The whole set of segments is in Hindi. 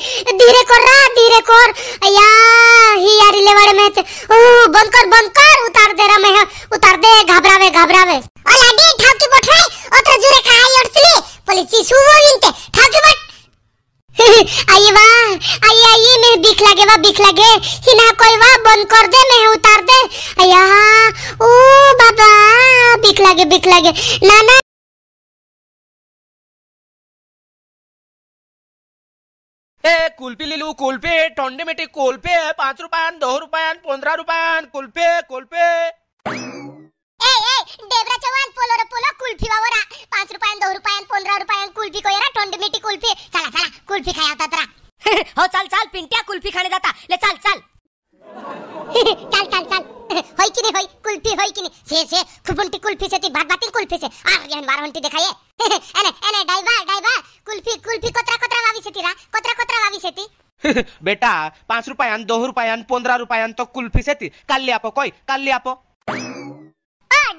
धीरे कर रहा धीरे कर या ही यार लेवाड़े में ओ बंद कर बंद कर उतार दे रहा मैं हाँ। उतार दे घबरावे घबरावे ओ लाडी ठाव की रही ओ तो जुरे का आई अड़सली पुलिस सु वो विनते ठाव की बट आइए वा आइए आइए मेरे बिख लगे वा बिख लगे हिना कोई वा बंद कर दे मैं उतार दे यहाँ ओ बाबा बिख लगे बिख लगे ना ना कुल्फी ले लू कुल्फी ठंडे मीठी कुल्फी पांच रुपयान दो रुपयान पंद्रह रुपयान कुल्फी कुल्फी बेटा पांच रुपयान दो रुपयान पंद्रह रुपयान तो कुल्फी से थी काल ले आपो कोई काल ले आपो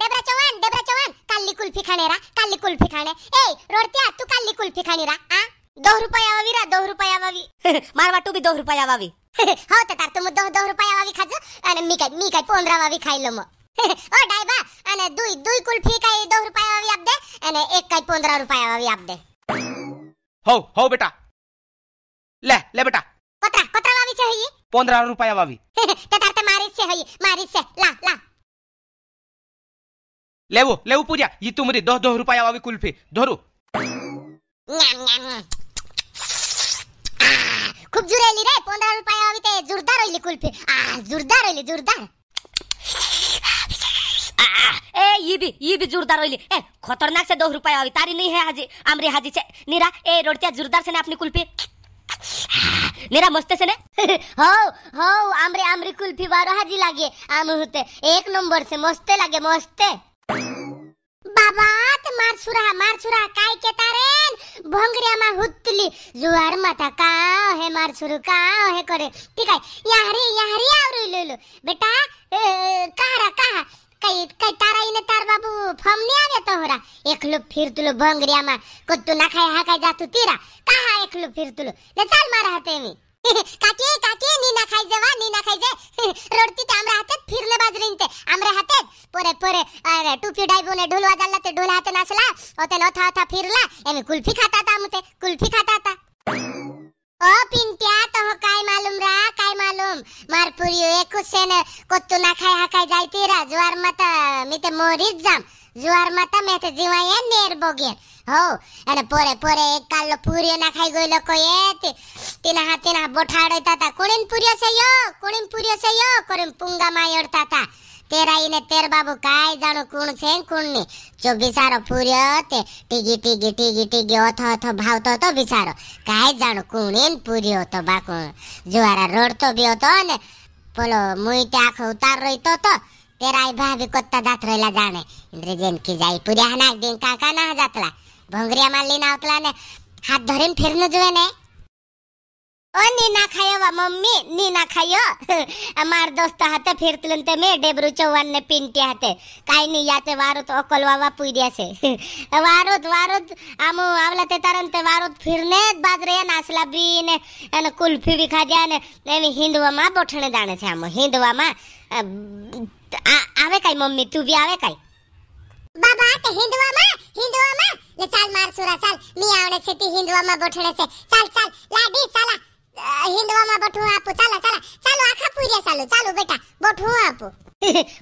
डेबरा चौहान डेबरा चौहान काली कुल्फी खाने रा काली कुल्फी खाने ए रोडत्या तू काली कुल्फी खाने रा आ दो रुपया वावी रा दो रुपया वावी मार वाटू भी दो रुपया वावी हो तो तार तुम दो दो रुपया वावी खाजो अने मी काय पंद्रह वावी खाई लो मो ओ डायबा अने दुई दुई कुल्फी काय दो रुपया वावी आप दे अने एक का पंद्रह रुपया वावी आप दे हो हो बेटा ले ले बेटा પતરા પતરા વાવી છે હઈ 15 રૂપિયા વાવી તે તાર તે મારી છે હઈ મારી છે લા લા લેવો લેવો પૂજા ઈ તુમરી 10 10 રૂપિયા વાવી કુલ્ફી ધરો ખૂબ જુરેલી રે 15 રૂપિયા વાવી તે જોરદાર હોઈલી કુલ્ફી આ જોરદાર હોઈલી જોરદાર ए ये भी ये भी जोरदार होली ए खतरनाक से दो रुपया आवी तारी नहीं है हाजी आमरी हाजी से नीरा ए रोडतिया जोरदार से ने अपनी कुल्फी मेरा मस्त से ने हो हो आमरे आमरे कुल्फी बारो हाजी लागे आम होते एक नंबर से मस्ते लागे मस्ते बाबा ते मार सुरा मार सुरा काय के तारेन भोंगरिया मा हुतली जुआर माथा का हे मार सुरु का हे करे ठीक है याहरी याहरी आवरी लो बेटा कहा रा कहा કઈ કઈ તારા ને તાર બાબુ ફોમ ની આવે તો હોરા એકલું ફિરતુલું ભંગરિયામાં કુત્તું નખાય હાકાય જાતું તીરા કાહા એકલું ફિરતુલું ને ચાલ મારા હાથે એવી কাটিয়ে কাটিয়ে নি না খাই যাওয়া নি না খাই যে রোডটিতে আমরা হাতে ফিরলে বাজরিনতে আমরা হাতে পরে পরে আরে টুপি ডাইবুনে ঢোলওয়া জানলাতে ঢোল হাতে নাচলা ওতে নথা হথা ফিরলা এমনি কুলফি খাতা তা কুলফি খাতা তা কুসেন কত্তু না খাই হাকাই যাইতি রা জোয়ার মাতা মিতে মরিস যাম জোয়ার মাতা মেতে জিওয়াইয়া নের বগিয়ে হো এনে পরে পরে এক কালো পুরিও না খাই গইল কয়ে তিনা হাত তিনা বোঠাড়ে তাতা কুড়িন পুরিও সে ইয়ো কুড়িন পুরিও সে ইয়ো করিম পুঙ্গা মায়র তাতা તેરા ઈને તેર બાબુ કાય જાણો કુણ છે કુણ ને જો બિચારો પૂર્યો તે ટીગી ટીગી ટીગી ટીગી ઓથો ઓથો ભાવતો હતો બિચારો કાય જાણો કુણ એન પૂર્યો હતો બાકુણ જુવારા રોડતો બી હતો ને बोलो मुई त्या आख उतार रही तो तो तेरा आई भाभी कोत्ता दात रहिला जाने इंद्रजेन की जाई पुऱ्या दिन काका ना जातला भोंगरिया माली नावतला ने हात धरून फिरणं जुवे नाही ನೀನಾ ಖಾಯವ ಮಮ್ಮಿ ನೀನಾ ಖಾಯೋ ಮಾರ್ ದೋಸ್ತ ಹತೆ ಫಿರ್ತಿಲಂತೆ ಮೇ ಡೇಬ್ರು ಚೌವನ್ನೆ ಪಿಂಟಿ ಹತೆ ಕಾಯ್ನಿ ಯಾತೆ ವಾರುತ್ ಒಕೊಲ್ವಾವ ಪೂರ್ಯಾಸೆ ವಾರುತ್ ವಾರುತ್ ಆಮು આવಲતે તારંતે વારોત ફિરને જ બાજરે નાસલા બી ને અને કુલ્ફી બી ખાધ્યા ને એવી હિંદવામાં બોઠણે દાણે છે આમ હિંદવામાં આવે કાઈ મમ્મી તું બી આવે કાઈ બાબા તે હિંદવામાં હિંદવામાં લે ચાલ માર સુરા ચાલ મી આવડે છે તી હિંદવામાં બોઠણે છે ચાલ ચાલ લાડી ચાલા હિંડવામાં બઠું આપો ચાલો ચાલો ચાલો આખા પૂર્યા ચાલો ચાલો બેટા બઠું આપો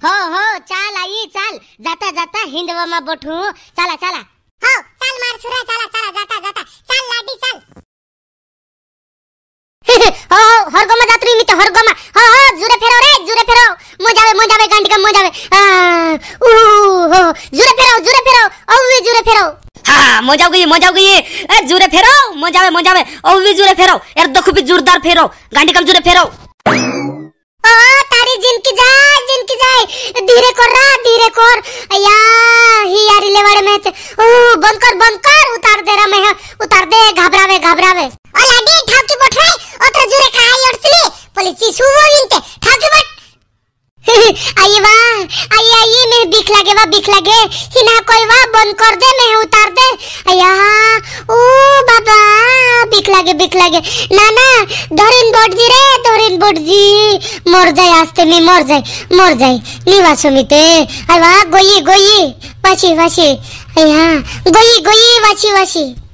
હો હો ચાલ આઈ ચાલ જાતા જાતા હિંડવામાં બઠું ચાલા ચાલા હો ચાલ માર સુરા ચાલા ચાલા જાતા જાતા ચાલ લાડી ચાલ હો હો હરગોમાં જાતરી મિત હરગોમાં હો હો જુરે ફેરો રે જુરે ફેરો મજા આવે મજા આવે ગાંડી કા મજા આવે ઉ હો જુરે ફેરો જુરે ફેરો ઓવે જુરે ફેરો हाँ मजा गई मजा गई जोरे फेराओ मजा में मजा में और भी जोरे फेराओ यार दो खूबी जोरदार फेराओ गांडी कम जोरे फेराओ ओ तारी जिनकी जाए जिनकी जाए धीरे कर रहा धीरे कर या ही यार लेवड़ में ओ बंद कर बंद कर उतार दे रहा मैं उतार दे घबरावे घबरावे ओ लाडी ठाव की बोठे ओ तो जोरे खाई और पुलिस सुवो जाइए मेरे बिख लगे वा बिख लगे हिना कोई वा बंद कर दे मैं उतार दे यहाँ ओ बाबा बिख लगे बिख लगे ना ना दोरिन बोट जी रे दोरिन बोट जी मर जाए आज आस्ते मैं मर जाए मर जाए निवासो मिते अरे वाह गोई गोई वाशी वाशी यहाँ गोई गोई वाशी वाशी